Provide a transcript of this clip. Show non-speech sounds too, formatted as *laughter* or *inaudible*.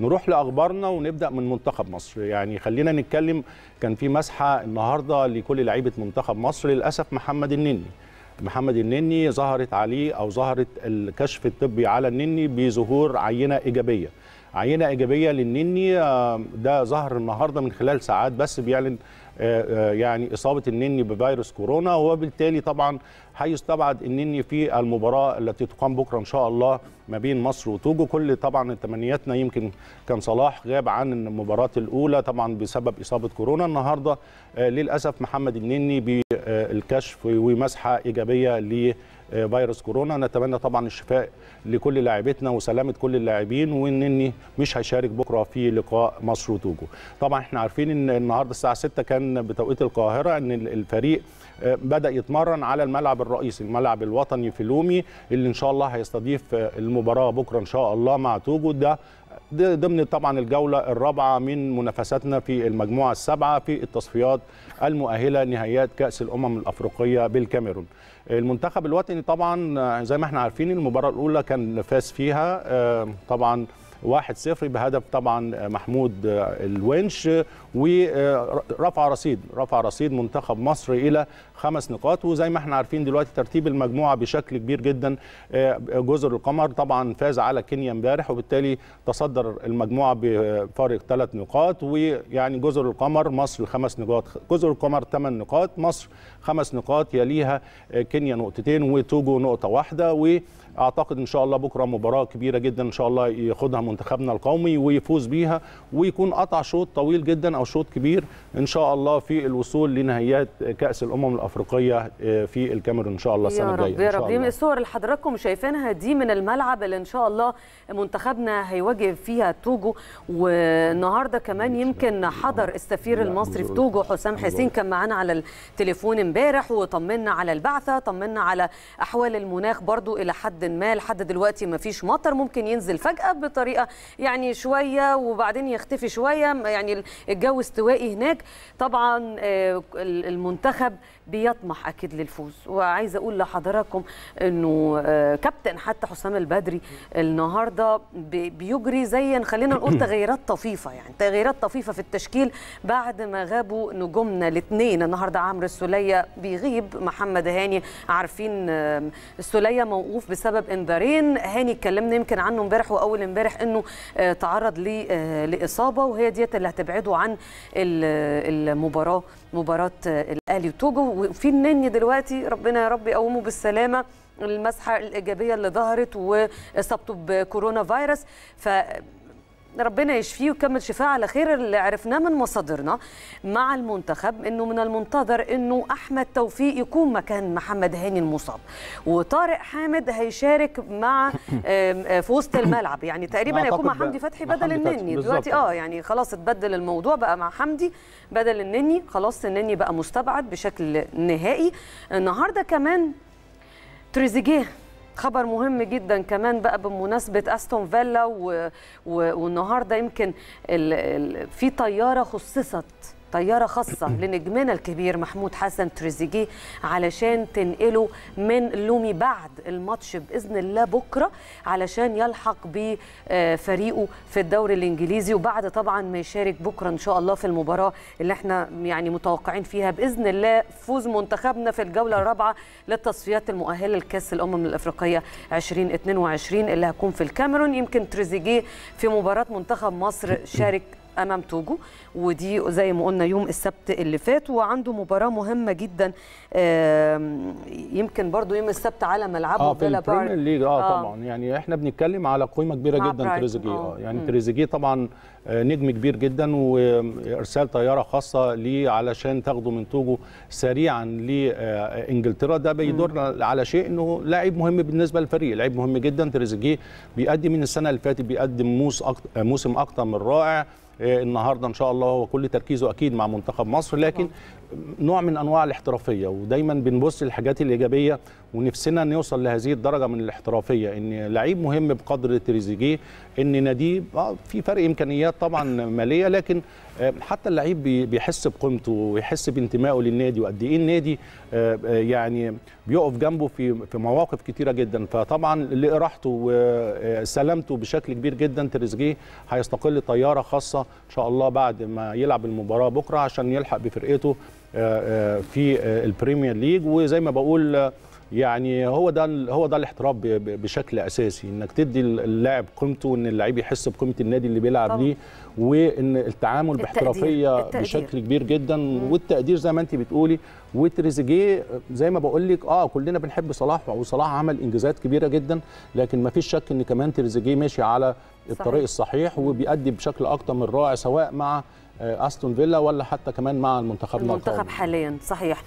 نروح لاخبارنا ونبدا من منتخب مصر يعني خلينا نتكلم كان في مسحه النهارده لكل لعيبه منتخب مصر للاسف محمد النني محمد النني ظهرت عليه او ظهرت الكشف الطبي على النني بظهور عينه ايجابيه عينه ايجابيه للنني آه، ده ظهر النهارده من خلال ساعات بس بيعلن آه، آه، يعني اصابه النني بفيروس كورونا وبالتالي طبعا هيستبعد النني في المباراه التي تقام بكره ان شاء الله ما بين مصر وتوجو كل طبعا تمنياتنا يمكن كان صلاح غاب عن المباراه الاولى طبعا بسبب اصابه كورونا النهارده آه، للاسف محمد النني بالكشف ومسحه ايجابيه ل آه، فيروس كورونا نتمنى طبعا الشفاء لكل لاعبتنا وسلامه كل اللاعبين وانني مش هشارك بكره في لقاء مصر وتوجو طبعا احنا عارفين ان النهارده الساعه 6 كان بتوقيت القاهره ان الفريق آه، بدا يتمرن على الملعب الرئيسي الملعب الوطني في لومي اللي ان شاء الله هيستضيف آه، المباراه بكره ان شاء الله مع توجو ده ضمن طبعا الجولة الرابعة من منافساتنا في المجموعة السابعة في التصفيات المؤهلة نهائيات كأس الأمم الأفريقية بالكاميرون المنتخب الوطني طبعا زي ما احنا عارفين المباراة الأولى كان فاز فيها آه، طبعا 1-0 بهدف طبعا آه، محمود آه، الونش ورفع رصيد رفع رصيد منتخب مصر الى خمس نقاط وزي ما احنا عارفين دلوقتي ترتيب المجموعه بشكل كبير جدا آه، جزر القمر طبعا فاز على كينيا امبارح وبالتالي تصدر المجموعه بفارق ثلاث نقاط ويعني جزر القمر مصر خمس نقاط جزر القمر ثمان نقاط مصر خمس نقاط يليها كينيا نقطتين وتوجو نقطه واحده واعتقد ان شاء الله بكره مباراه كبيره جدا ان شاء الله ياخدها منتخبنا القومي ويفوز بيها ويكون قطع شوط طويل جدا او شوط كبير ان شاء الله في الوصول لنهائيات كاس الامم الافريقيه آه، في الكاميرون ان شاء الله السنه الجايه يا رب يا رب من الصور اللي حضراتكم شايفينها دي من الملعب اللي ان شاء الله منتخبنا هيواجه فيها توجو والنهارده كمان يمكن حضر السفير المصري في توجو حسام حسين كان معانا على التليفون امبارح وطمنا على البعثه طمنا على احوال المناخ برضو الى حد ما لحد دلوقتي ما فيش مطر ممكن ينزل فجاه بطريقه بطريقه يعني شويه وبعدين يختفي شويه يعني الجو استوائي هناك طبعا آه، المنتخب بيطمح اكيد للفوز وعايزه اقول لحضراتكم انه آه، كابتن حتى حسام البدري النهارده بيجري زي خلينا نقول *clears throat* تغييرات طفيفه يعني تغييرات طفيفه في التشكيل بعد ما غابوا نجومنا الاثنين النهارده عمرو السوليه بيغيب محمد هاني عارفين السوليه موقوف بسبب انذارين هاني اتكلمنا يمكن عنه امبارح واول امبارح انه آه، تعرض آه، لاصابه وهي ديت اللي هتبعده عن المباراه مباراه آه، الاهلي وتوجو وفي النني دلوقتي ربنا يا رب يقومه بالسلامه المسحه الايجابيه اللي ظهرت واصابته بكورونا فيروس ف ربنا يشفيه ويكمل شفاه على خير اللي عرفناه من مصادرنا مع المنتخب انه من المنتظر انه احمد توفيق يكون مكان محمد هاني المصاب وطارق حامد هيشارك مع *laughs* آه، في وسط الملعب يعني تقريبا هيكون مع حمدي فتحي بدل النني دلوقتي اه يعني خلاص اتبدل الموضوع بقى مع حمدي بدل النني خلاص النني بقى مستبعد بشكل نهائي النهارده كمان تريزيجيه خبر مهم جدا كمان بقى بمناسبه استون فيلا والنهارده يمكن في طياره خصصت طيارة خاصة لنجمنا الكبير محمود حسن تريزيجيه علشان تنقله من لومي بعد الماتش بإذن الله بكرة علشان يلحق بفريقه في الدوري الإنجليزي وبعد طبعا ما يشارك بكرة إن شاء الله في المباراة اللي احنا يعني متوقعين فيها بإذن الله فوز منتخبنا في الجولة الرابعة للتصفيات المؤهلة لكأس الأمم الأفريقية 2022 اللي هتكون في الكاميرون يمكن تريزيجيه في مباراة منتخب مصر شارك امام توجو ودي زي ما قلنا يوم السبت اللي فات وعنده مباراه مهمه جدا يمكن برضو يوم السبت على ملعبه اه في البريمير ليج آه, اه طبعا يعني احنا بنتكلم على قيمه كبيره جدا تريزيجيه اه, آه، يعني تريزيجيه طبعا آه، نجم كبير جدا وارسال طياره خاصه ليه علشان تاخده من توجو سريعا لانجلترا آه، ده بيدور على شيء انه لاعب مهم بالنسبه للفريق لاعب مهم جدا تريزيجيه بيقدم من السنه اللي فاتت بيقدم موسم اكتر من رائع إيه، النهارده ان شاء الله هو كل تركيزه اكيد مع منتخب مصر لكن نوع من انواع الاحترافيه ودايما بنبص للحاجات الايجابيه ونفسنا نوصل لهذه الدرجه من الاحترافيه ان لعيب مهم بقدر تريزيجيه ان ناديه آه، في فرق امكانيات طبعا ماليه لكن آه، حتى اللعيب بيحس بقيمته ويحس بانتمائه للنادي وقد ايه النادي آه، يعني بيقف جنبه في في مواقف كثيره جدا فطبعا لراحته وسلامته بشكل كبير جدا تريزيجيه هيستقل طياره خاصه ان شاء الله بعد ما يلعب المباراه بكره عشان يلحق بفرقته في البريمير ليج وزي ما بقول يعني هو ده هو ده الاحتراف بشكل اساسي انك تدي اللاعب قيمته وان اللعيب يحس بقيمه النادي اللي بيلعب ليه وان التعامل باحترافيه بشكل كبير جدا مم. والتقدير زي ما انت بتقولي وتريزيجيه زي ما بقول لك اه كلنا بنحب صلاح وصلاح عمل انجازات كبيره جدا لكن ما فيش شك ان كمان تريزيجيه ماشي على الطريق صحيح. الصحيح وبيأدي بشكل اكتر من رائع سواء مع آه، استون فيلا ولا حتى كمان مع المنتخب المنتخب حاليا صحيح